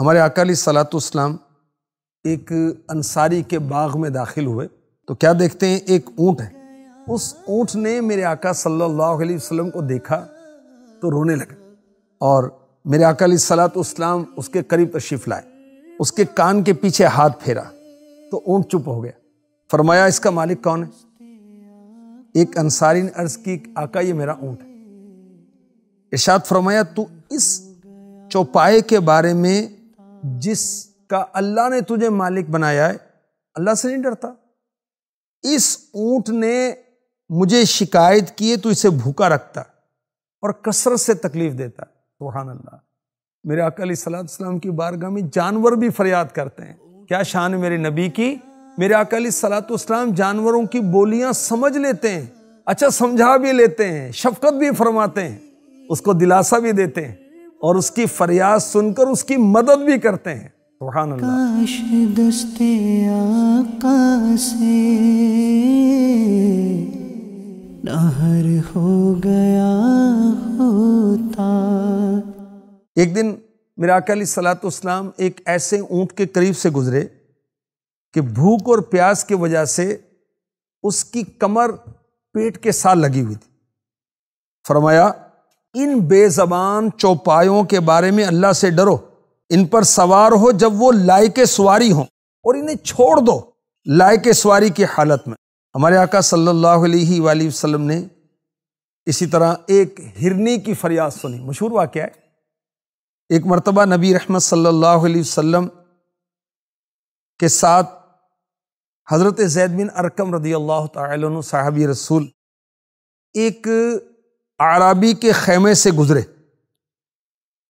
हमारे अकाली सलातुस्लाम एक अंसारी के बाग में दाखिल हुए तो क्या देखते हैं एक ऊँट है उस ऊँट ने मेरे आका सल्लल्लाहु अलैहि वसल्लम को देखा तो रोने लगे और मेरे अकाली सलातुस्लाम उसके करीब तशरीफ लाए उसके कान के पीछे हाथ फेरा तो ऊँट चुप हो गया फरमाया इसका मालिक कौन है एक अंसारी ने अर्ज की आका ये मेरा ऊँट है इर्शाद फरमाया तू इस चौपाए के बारे में जिसका अल्लाह ने तुझे मालिक बनाया है अल्लाह से नहीं डरता इस ऊंट ने मुझे शिकायत किए तो इसे भूखा रखता और कसरत से तकलीफ देता सुबहान अल्लाह मेरे अकल सलाम की बारगाह में जानवर भी फरियाद करते हैं क्या शान मेरे नबी की मेरे अकल सलाम जानवरों की बोलियां समझ लेते हैं अच्छा समझा भी लेते हैं शफकत भी फरमाते हैं उसको दिलासा भी देते हैं और उसकी फरियाद सुनकर उसकी मदद भी करते हैं सुहान काश दस्ते से नहर हो गया होता एक दिन मिराकली सलातुस्लाम एक ऐसे ऊंट के करीब से गुजरे कि भूख और प्यास की वजह से उसकी कमर पेट के साथ लगी हुई थी फरमाया इन बेजबान चौपायों के बारे में अल्लाह से डरो इन पर सवार हो जब वो लाए सवारी हो और इन्हें छोड़ दो लाए के सवारी की हालत में हमारे आका सल्लल्लाहु अलैहि वसल्लम ने इसी तरह एक हिरनी की फरियाद सुनी मशहूर वाक्य है एक मरतबा नबी रहमत सल्लल्लाहु अलैहि वसल्लम के साथ हज़रत जैद बिन अरकम रदी अल्लाह तहबी रसूल एक आराबी के खेमे से गुजरे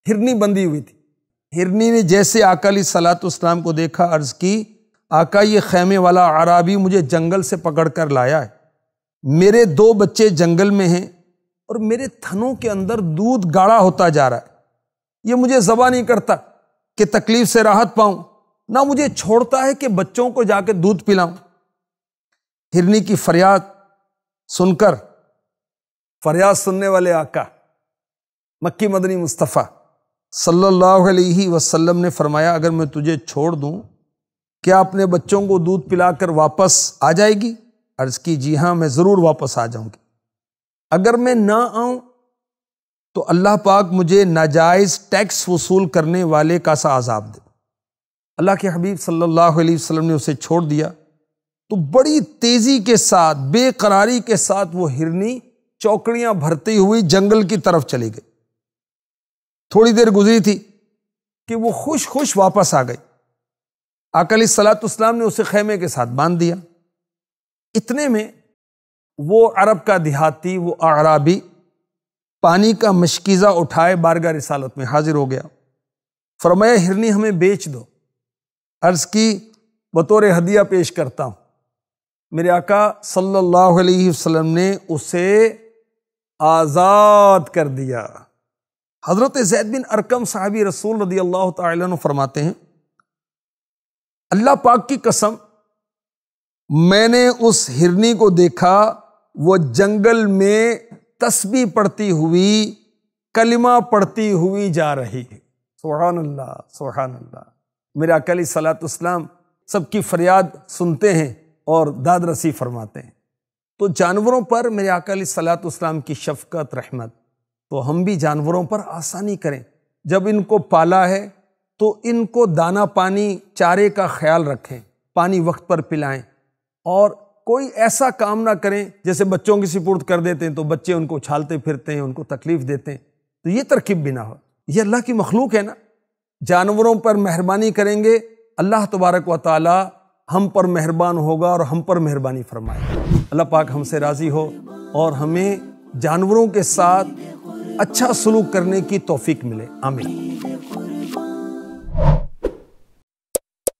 हिरनी बंदी हुई थी हिरनी ने जैसे आकाली सलात इस्लाम को देखा अर्ज़ की आका ये खेमे वाला आराबी मुझे जंगल से पकड़ कर लाया है मेरे दो बच्चे जंगल में हैं और मेरे थनों के अंदर दूध गाढ़ा होता जा रहा है ये मुझे जबा नहीं करता कि तकलीफ से राहत पाऊं ना मुझे छोड़ता है कि बच्चों को जाके दूध पिलाऊं हिरनी की फरियाद सुनकर फरियाद सुनने वाले आका मक्की मदनी मुस्तफ़ा सल्लल्लाहु अलैहि वसल्लम ने फरमाया अगर मैं तुझे छोड़ दूं क्या अपने बच्चों को दूध पिलाकर वापस आ जाएगी अर्ज़ की जी हाँ मैं ज़रूर वापस आ जाऊंगी अगर मैं ना आऊं तो अल्लाह पाक मुझे नाजायज़ टैक्स वसूल करने वाले का सा आज़ाब दे अल्लाह के हबीब सल्लल्लाहु अलैहि वसल्लम ने उसे छोड़ दिया तो बड़ी तेज़ी के साथ बेकरारी के साथ वो हिरनी चौकड़ियां भरती हुई जंगल की तरफ चली गई थोड़ी देर गुजरी थी कि वो खुश खुश वापस आ गई सलात सलातुस्लाम ने उसे खेमे के साथ बांध दिया इतने में वो अरब का देहाती वो अराबी पानी का मशकीज़ा उठाए बारगा रिसालत में हाजिर हो गया फरमाया हिरनी हमें बेच दो अर्ज़ की बतौर हदिया पेश करता हूँ मेरे आका सल्लल्लाहु अलैहि वसल्लम ने उसे आज़ाद कर दिया हज़रत जैद बिन अरकम साहबी रसूल रदी अल्लाह तु फरमाते हैं अल्लाह पाक की कसम मैंने उस हिरनी को देखा वो जंगल में तस्बी पढ़ती हुई कलिमा पढ़ती हुई जा रही सुहान अल्लाह सुहान अल्लाह मेरा अकली सलात सबकी फरियाद सुनते हैं और दाद रसी फरमाते हैं तो जानवरों पर मेरे अकाल सलात इस्लाम की शफकत रहमत तो हम भी जानवरों पर आसानी करें जब इनको पाला है तो इनको दाना पानी चारे का ख्याल रखें पानी वक्त पर पिलाएं और कोई ऐसा काम ना करें जैसे बच्चों की सिपुर्द कर देते हैं तो बच्चे उनको उछालते फिरते हैं उनको तकलीफ़ देते हैं तो ये तरकीब भी ना हो ये अल्लाह की मखलूक है ना जानवरों पर मेहरबानी करेंगे अल्लाह तबारक व ताली हम पर मेहरबान होगा और हम पर मेहरबानी फरमाएगा अल्लाह पाक हमसे राज़ी हो और हमें जानवरों के साथ अच्छा सलूक करने की तोफ़ी मिले आमिर